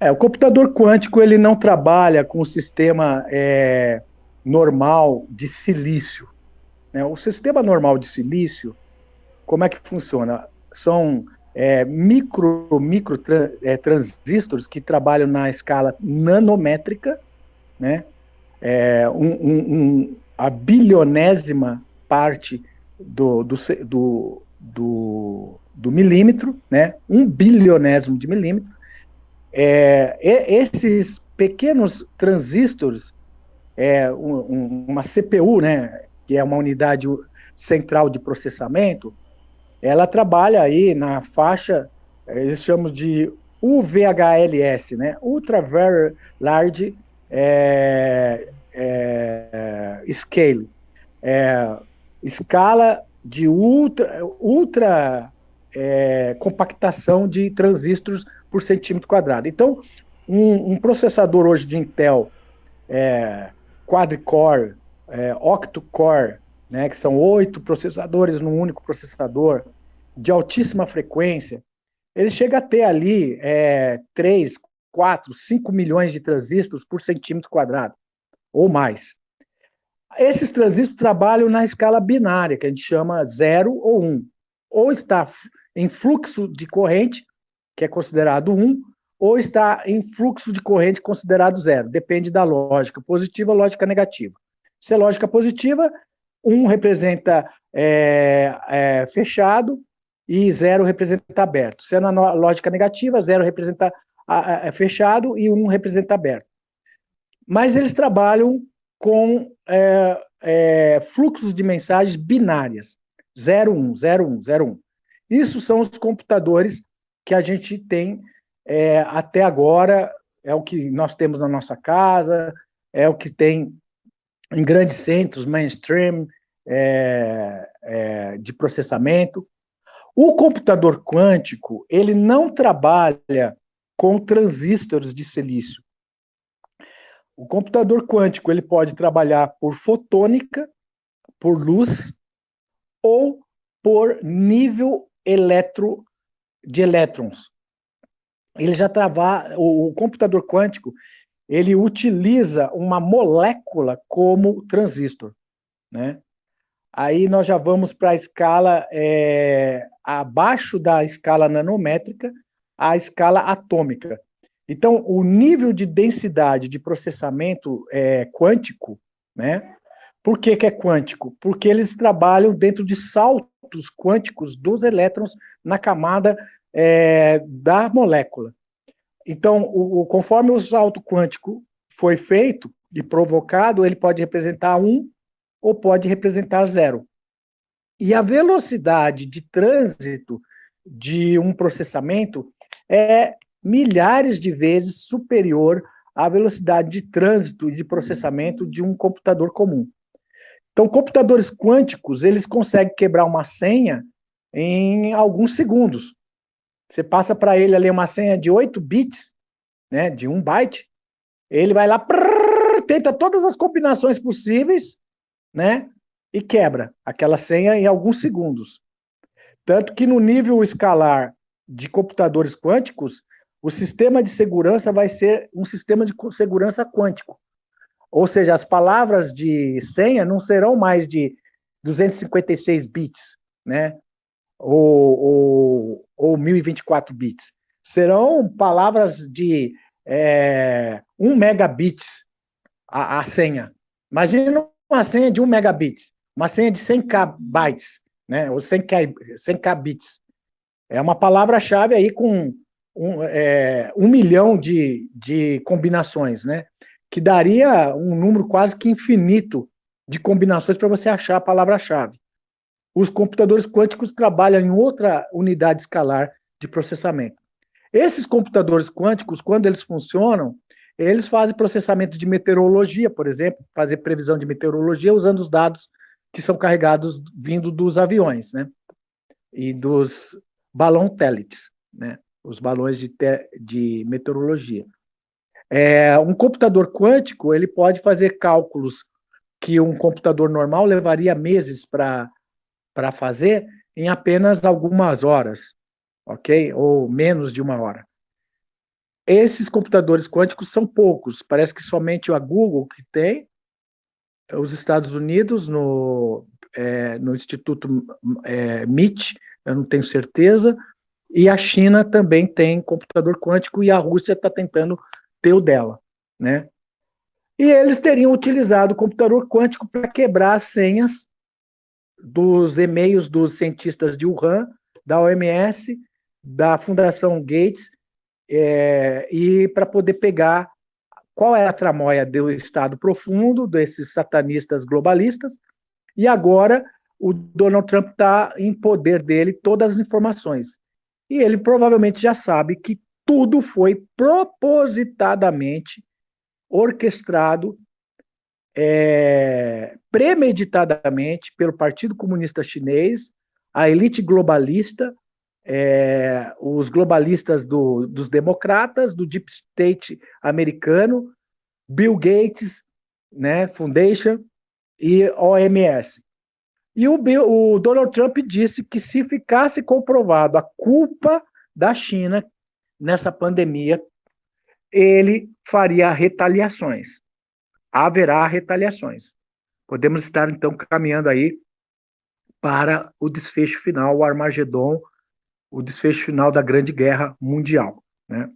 É, o computador quântico ele não trabalha com o sistema é, normal de silício. Né? O sistema normal de silício, como é que funciona? São é, micro, micro tra, é, transistores que trabalham na escala nanométrica, né? É, um, um, um, a bilionésima parte do, do, do, do, do milímetro, né? um bilionésimo de milímetro é, esses pequenos transistores, é, um, uma CPU, né, que é uma unidade central de processamento, ela trabalha aí na faixa, é, eles chamam de UVHLS, né, Ultra Very Large é, é Scale, é, escala de ultra, ultra é, compactação de transistores por centímetro quadrado. Então, um, um processador hoje de Intel é, quadricore, é, octocore, né, que são oito processadores num único processador, de altíssima frequência, ele chega a ter ali é, 3, 4, 5 milhões de transistores por centímetro quadrado, ou mais. Esses transistores trabalham na escala binária, que a gente chama 0 ou 1. Um. Ou está em fluxo de corrente, que é considerado 1, ou está em fluxo de corrente considerado 0. Depende da lógica positiva ou lógica negativa. Se é lógica positiva, 1 representa é, é, fechado e 0 representa aberto. Se é na lógica negativa, 0 representa a, é fechado e 1 representa aberto. Mas eles trabalham com é, é fluxos de mensagens binárias. 0, 1, 0, 1, 0, 1. Isso são os computadores que a gente tem é, até agora, é o que nós temos na nossa casa, é o que tem em grandes centros mainstream é, é, de processamento. O computador quântico ele não trabalha com transistores de silício. O computador quântico ele pode trabalhar por fotônica, por luz ou por nível eletro, de elétrons. Ele já travar o, o computador quântico, ele utiliza uma molécula como transistor, né? Aí nós já vamos para a escala é, abaixo da escala nanométrica, a escala atômica. Então, o nível de densidade de processamento é quântico, né? Por que, que é quântico? Porque eles trabalham dentro de saltos módulos quânticos dos elétrons na camada é, da molécula. Então, o, o, conforme o salto quântico foi feito e provocado, ele pode representar 1 um, ou pode representar 0. E a velocidade de trânsito de um processamento é milhares de vezes superior à velocidade de trânsito e de processamento de um computador comum. Então, computadores quânticos, eles conseguem quebrar uma senha em alguns segundos. Você passa para ele ali uma senha de 8 bits, né, de 1 byte, ele vai lá, prrr, tenta todas as combinações possíveis, né, e quebra aquela senha em alguns segundos. Tanto que no nível escalar de computadores quânticos, o sistema de segurança vai ser um sistema de segurança quântico. Ou seja, as palavras de senha não serão mais de 256 bits, né? Ou, ou, ou 1024 bits. Serão palavras de é, 1 megabits a, a senha. Imagina uma senha de 1 megabit, uma senha de 100k bytes, né? Ou 100k, 100 kbits bits. É uma palavra-chave aí com um, é, um milhão de, de combinações, né? que daria um número quase que infinito de combinações para você achar a palavra-chave. Os computadores quânticos trabalham em outra unidade escalar de processamento. Esses computadores quânticos, quando eles funcionam, eles fazem processamento de meteorologia, por exemplo, fazer previsão de meteorologia usando os dados que são carregados vindo dos aviões, né? E dos balão télites, né? Os balões de, de meteorologia. É, um computador quântico ele pode fazer cálculos que um computador normal levaria meses para fazer em apenas algumas horas, ok? Ou menos de uma hora. Esses computadores quânticos são poucos, parece que somente a Google que tem, os Estados Unidos, no, é, no Instituto é, MIT, eu não tenho certeza, e a China também tem computador quântico e a Rússia está tentando teu dela, né? E eles teriam utilizado o computador quântico para quebrar as senhas dos e-mails dos cientistas de Wuhan, da OMS, da Fundação Gates, é, e para poder pegar qual é a tramóia do Estado profundo, desses satanistas globalistas, e agora o Donald Trump está em poder dele todas as informações. E ele provavelmente já sabe que tudo foi propositadamente orquestrado é, premeditadamente pelo Partido Comunista Chinês, a elite globalista, é, os globalistas do, dos democratas, do Deep State americano, Bill Gates né, Foundation e OMS. E o, Bill, o Donald Trump disse que se ficasse comprovado a culpa da China nessa pandemia, ele faria retaliações. Haverá retaliações. Podemos estar, então, caminhando aí para o desfecho final, o Armagedon, o desfecho final da Grande Guerra Mundial. Né?